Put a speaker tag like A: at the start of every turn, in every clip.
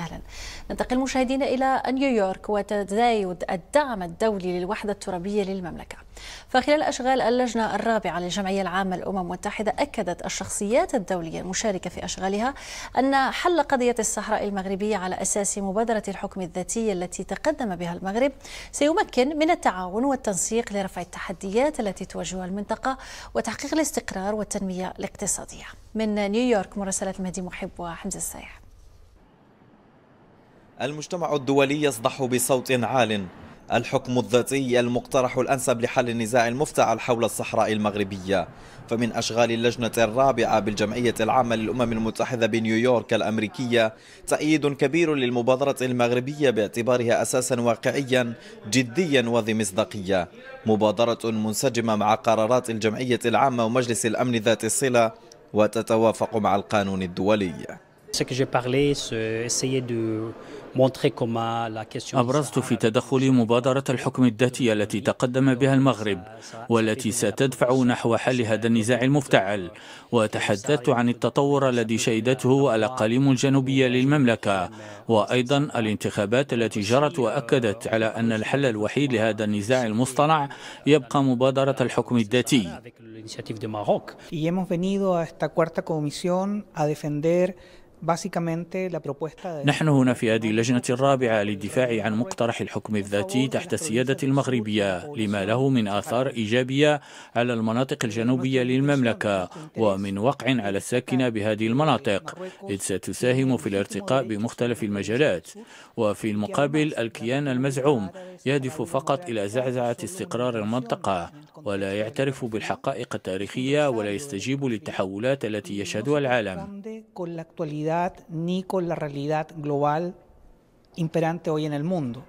A: اهلا ننتقل مشاهدينا الى نيويورك وتزايد الدعم الدولي للوحده الترابيه للمملكه فخلال اشغال اللجنه الرابعه للجمعيه العامه للامم المتحده اكدت الشخصيات الدوليه المشاركه في اشغالها ان حل قضيه الصحراء المغربيه على اساس مبادره الحكم الذاتي التي تقدم بها المغرب سيمكن من التعاون والتنسيق لرفع التحديات التي تواجهها المنطقه وتحقيق الاستقرار والتنميه الاقتصاديه من نيويورك مراسله المهدي محب وحمزه السايح المجتمع الدولي يصدح بصوت عال الحكم الذاتي المقترح الأنسب لحل النزاع المفتعل حول الصحراء المغربية فمن أشغال اللجنة الرابعة بالجمعية العامة للأمم المتحدة بنيويورك الأمريكية تأييد كبير للمبادرة المغربية باعتبارها أساسا واقعيا جديا وذي مصداقية مبادرة منسجمة مع قرارات الجمعية العامة ومجلس الأمن ذات الصلة وتتوافق مع القانون الدولي
B: Ce que j'ai parlé, essayer de أبرزت في تدخلي مبادرة الحكم الذاتي التي تقدم بها المغرب والتي ستدفع نحو حل هذا النزاع المفتعل وتحدثت عن التطور الذي شهدته الأقاليم الجنوبية للمملكة وأيضا الانتخابات التي جرت وأكدت على أن الحل الوحيد لهذا النزاع المصطنع يبقى مبادرة الحكم الذاتي. Y hemos venido a esta cuarta comisión a defender نحن هنا في هذه اللجنة الرابعة للدفاع عن مقترح الحكم الذاتي تحت السيادة المغربية لما له من آثار إيجابية على المناطق الجنوبية للمملكة ومن وقع على الساكنة بهذه المناطق إذ ستساهم في الارتقاء بمختلف المجالات وفي المقابل الكيان المزعوم يهدف فقط إلى زعزعة استقرار المنطقة ولا يعترف بالحقائق التاريخية ولا يستجيب للتحولات التي يشهدها العالم con la actualidad ni con la realidad global imperante hoy en el mundo.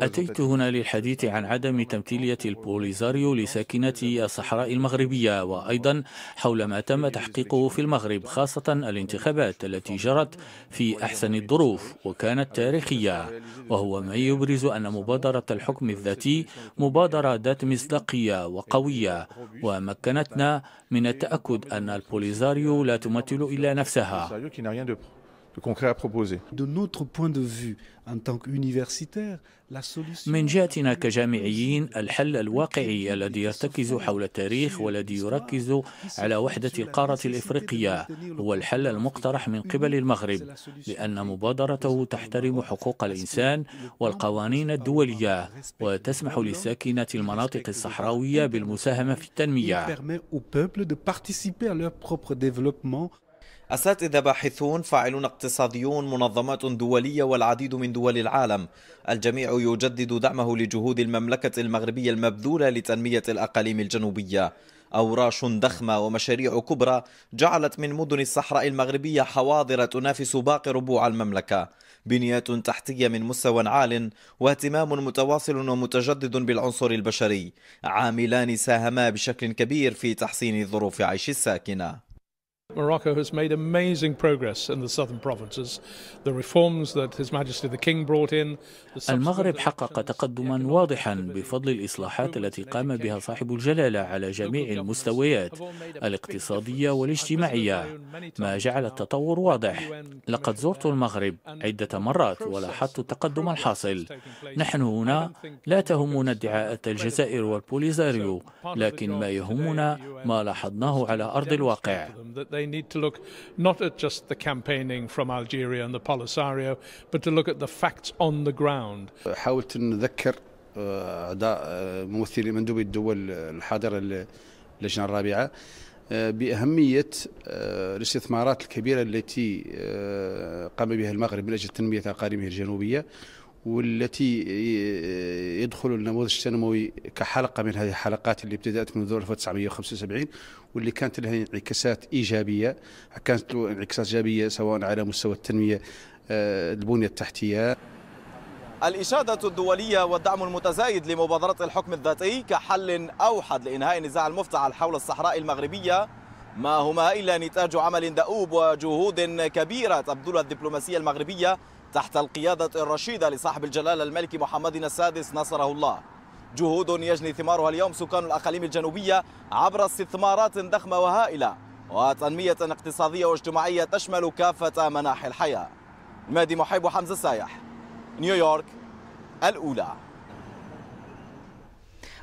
B: أتيت هنا للحديث عن عدم تمثيلية البوليزاريو لساكنة الصحراء المغربية وأيضا حول ما تم تحقيقه في المغرب خاصة الانتخابات التي جرت في أحسن الظروف وكانت تاريخية وهو ما يبرز أن مبادرة الحكم الذاتي مبادرة ذات مصداقية وقوية ومكنتنا من التأكد أن البوليزاريو لا تمثل إلا نفسها concret à proposer.
A: De notre point de vue, en tant qu'universitaire, من
B: جهتنا كجامعيين الحل الواقعي الذي يرتكز حول التاريخ والذي يركز على وحدة القارة الإفريقية هو الحل المقترح من قبل المغرب لأن مبادرته تحترم حقوق الإنسان والقوانين الدولية وتسمح لساكنات المناطق الصحراوية بالمساهمة في التنمية
A: أساتذة باحثون فاعلون اقتصاديون منظمات دولية والعديد من دول العالم الجميع يجدد دعمه لجهود المملكة المغربية المبذولة لتنمية الأقاليم الجنوبية أوراش ضخمة ومشاريع كبرى جعلت من مدن الصحراء المغربية حواضر تنافس باقي ربوع المملكة بنيات تحتية من مستوى عال واهتمام متواصل ومتجدد بالعنصر البشري عاملان ساهما بشكل كبير في تحسين ظروف عيش الساكنة
B: Morocco has made amazing progress in the southern provinces. The reforms that His Majesty the King brought in. المغرب حقق تقدما واضحا بفضل الإصلاحات التي قام بها صاحب الجلالة على جميع المستويات الاقتصادية والاجتماعية ما جعل التطور واضح لقد زرت المغرب عدة مرات ولاحظت التقدم الحاصل نحن هنا لا تهمنا uh, ادعاءات الجزائر والبوليزاريو لكن ما يهمنا ما لاحظناه على أرض الواقع they need to look not at just the campaigning from Algeria and the Polisario, but to look at the facts on the ground. حاولت نذكر آه، أعضاء آه، ممثلي مندوبي الدول الحاضرة للجنة الرابعة آه، بأهمية الاستثمارات الكبيرة التي قام بها المغرب من أجل تنمية أقاليمه الجنوبية والتي آه، يدخل النموذج التنموي كحلقه من هذه الحلقات اللي ابتدات منذ 1975 واللي كانت لها انعكاسات ايجابيه كانت له انعكاسات ايجابيه سواء على مستوى التنميه آه، البنيه التحتيه
A: الإشادة الدولية والدعم المتزايد لمبادرة الحكم الذاتي كحل أوحد لإنهاء النزاع المفتعل حول الصحراء المغربية ما هما إلا نتاج عمل دؤوب وجهود كبيرة تبذلها الدبلوماسية المغربية تحت القيادة الرشيدة لصاحب الجلالة الملك محمد السادس نصره الله جهود يجني ثمارها اليوم سكان الأقاليم الجنوبية عبر استثمارات ضخمة وهائلة وتنمية اقتصادية واجتماعية تشمل كافة مناحي الحياة مادي محيب وحمزة سايح نيويورك الأولى